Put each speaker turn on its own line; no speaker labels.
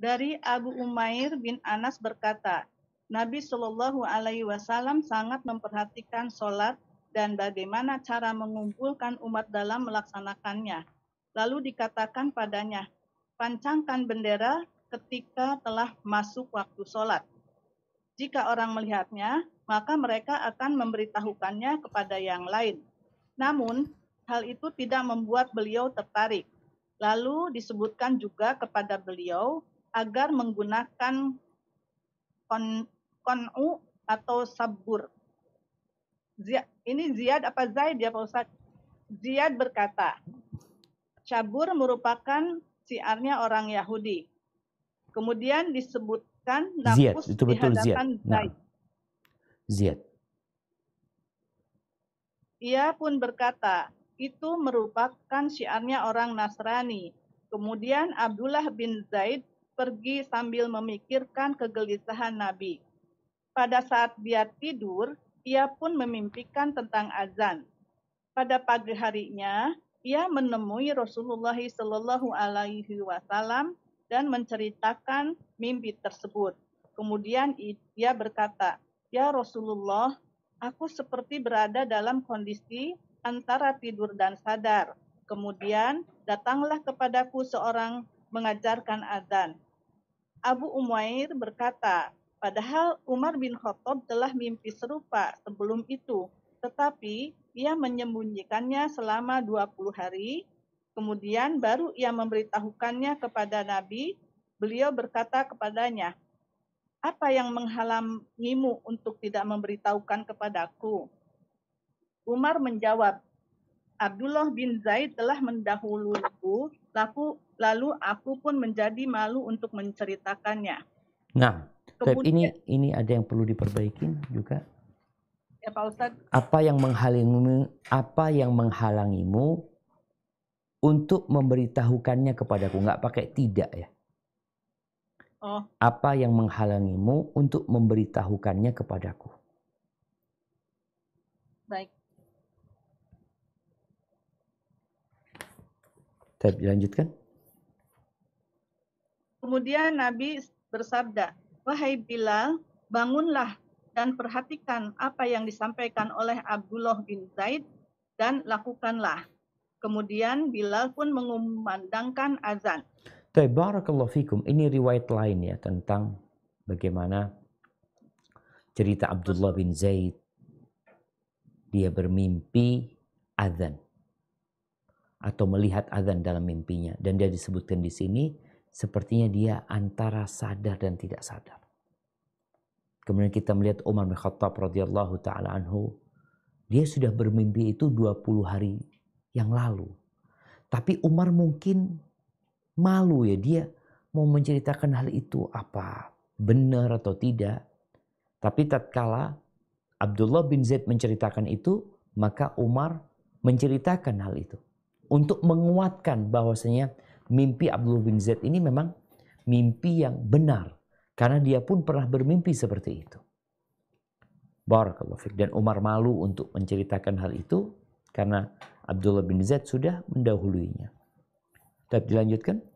dari Abu Umair bin Anas berkata, Nabi Shallallahu Alaihi Wasallam sangat memperhatikan sholat dan bagaimana cara mengumpulkan umat dalam melaksanakannya. Lalu dikatakan padanya, pancangkan bendera ketika telah masuk waktu sholat. Jika orang melihatnya, maka mereka akan memberitahukannya kepada yang lain. Namun, hal itu tidak membuat beliau tertarik. Lalu disebutkan juga kepada beliau agar menggunakan kon, kon'u atau sabur. Ziyad, ini Ziyad apa Zaid ya Pak Ustaz? Ziyad berkata, sabur merupakan siarnya orang Yahudi. Kemudian disebutkan Nafus Ziyad, itu betul Ziyad. Nah. Ziyad. Ia pun berkata, itu merupakan syiarnya orang Nasrani. Kemudian Abdullah bin Zaid pergi sambil memikirkan kegelisahan Nabi. Pada saat dia tidur, ia pun memimpikan tentang azan. Pada pagi harinya, ia menemui Rasulullah Shallallahu Alaihi Wasallam dan menceritakan mimpi tersebut. Kemudian ia berkata, Ya Rasulullah, aku seperti berada dalam kondisi antara tidur dan sadar. Kemudian datanglah kepadaku seorang mengajarkan azan. Abu Umair berkata, Padahal Umar bin Khattab telah mimpi serupa sebelum itu, tetapi ia menyembunyikannya selama 20 hari, kemudian baru ia memberitahukannya kepada Nabi, beliau berkata kepadanya, apa yang menghalangimu untuk tidak memberitahukan kepadaku? Umar menjawab, Abdullah bin Zaid telah mendahuluku, laku, lalu aku pun menjadi malu untuk menceritakannya.
Nah, Kemudian, ini ini ada yang perlu diperbaiki juga. Ya Pak Ustaz. Apa yang menghalangimu, apa yang menghalangimu untuk memberitahukannya kepadaku? Nggak pakai tidak ya.
Oh. Apa
yang menghalangimu untuk memberitahukannya kepadaku? Baik. Tep, dilanjutkan.
Kemudian Nabi bersabda, Wahai Bilal, bangunlah dan perhatikan apa yang disampaikan oleh Abdullah bin Zaid dan lakukanlah. Kemudian Bilal pun mengumandangkan azan.
Barakallahu fikum. Ini riwayat lain ya tentang bagaimana cerita Abdullah bin Zaid. Dia bermimpi azan atau melihat azan dalam mimpinya dan dia disebutkan di sini sepertinya dia antara sadar dan tidak sadar. Kemudian kita melihat Umar bin Khattab radhiyallahu taala anhu, dia sudah bermimpi itu 20 hari yang lalu. Tapi Umar mungkin malu ya dia mau menceritakan hal itu apa benar atau tidak. Tapi tatkala Abdullah bin Zaid menceritakan itu, maka Umar menceritakan hal itu untuk menguatkan bahwasanya mimpi Abdul bin Zaid ini memang mimpi yang benar karena dia pun pernah bermimpi seperti itu. Barakallahu dan Umar malu untuk menceritakan hal itu karena Abdullah bin Zaid sudah mendahuluinya. Tapi dilanjutkan